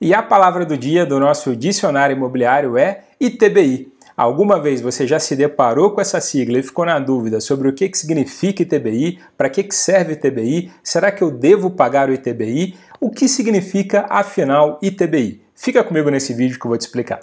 E a palavra do dia do nosso dicionário imobiliário é ITBI. Alguma vez você já se deparou com essa sigla e ficou na dúvida sobre o que, significa ITBI, para que, que serve ITBI, será que eu devo pagar o ITBI, o que significa afinal ITBI? Fica comigo nesse vídeo que eu vou te explicar.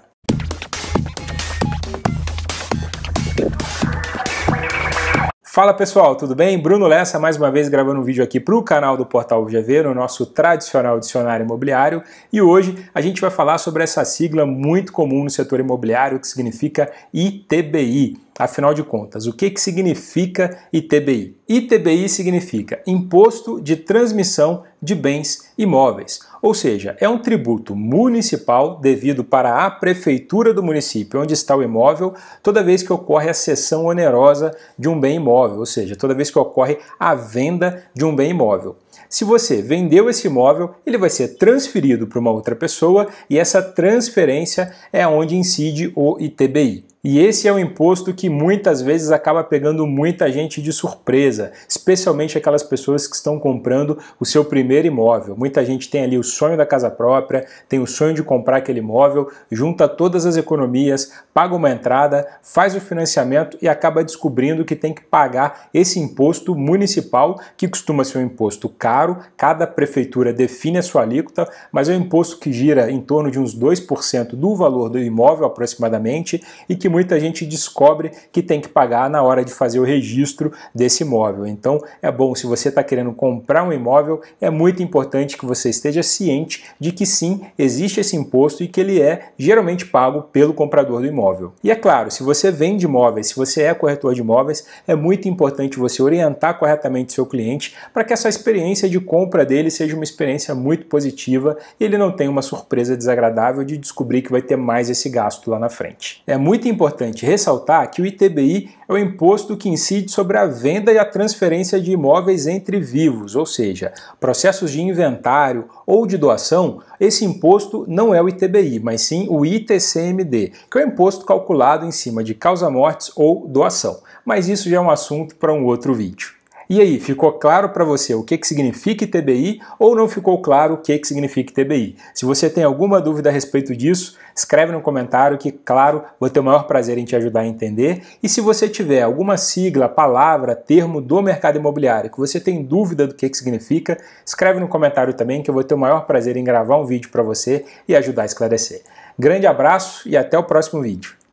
Fala pessoal, tudo bem? Bruno Lessa mais uma vez gravando um vídeo aqui para o canal do Portal GV, no nosso tradicional dicionário imobiliário, e hoje a gente vai falar sobre essa sigla muito comum no setor imobiliário que significa ITBI. Afinal de contas, o que, que significa ITBI? ITBI significa Imposto de Transmissão de Bens Imóveis, ou seja, é um tributo municipal devido para a prefeitura do município onde está o imóvel toda vez que ocorre a cessão onerosa de um bem imóvel, ou seja, toda vez que ocorre a venda de um bem imóvel. Se você vendeu esse imóvel, ele vai ser transferido para uma outra pessoa e essa transferência é onde incide o ITBI. E esse é um imposto que muitas vezes acaba pegando muita gente de surpresa, especialmente aquelas pessoas que estão comprando o seu primeiro imóvel. Muita gente tem ali o sonho da casa própria, tem o sonho de comprar aquele imóvel, junta todas as economias, paga uma entrada, faz o financiamento e acaba descobrindo que tem que pagar esse imposto municipal, que costuma ser um imposto caro, cada prefeitura define a sua alíquota, mas é um imposto que gira em torno de uns 2% do valor do imóvel aproximadamente e que muita gente descobre que tem que pagar na hora de fazer o registro desse imóvel. Então é bom, se você está querendo comprar um imóvel, é muito importante que você esteja ciente de que sim, existe esse imposto e que ele é geralmente pago pelo comprador do imóvel. E é claro, se você vende imóveis, se você é corretor de imóveis, é muito importante você orientar corretamente seu cliente para que essa experiência de compra dele seja uma experiência muito positiva e ele não tenha uma surpresa desagradável de descobrir que vai ter mais esse gasto lá na frente. É muito importante importante ressaltar que o ITBI é o imposto que incide sobre a venda e a transferência de imóveis entre vivos, ou seja, processos de inventário ou de doação. Esse imposto não é o ITBI, mas sim o ITCMD, que é o imposto calculado em cima de causa-mortes ou doação. Mas isso já é um assunto para um outro vídeo. E aí, ficou claro para você o que, que significa TBI ou não ficou claro o que, que significa TBI? Se você tem alguma dúvida a respeito disso, escreve no comentário que, claro, vou ter o maior prazer em te ajudar a entender. E se você tiver alguma sigla, palavra, termo do mercado imobiliário que você tem dúvida do que, que significa, escreve no comentário também que eu vou ter o maior prazer em gravar um vídeo para você e ajudar a esclarecer. Grande abraço e até o próximo vídeo.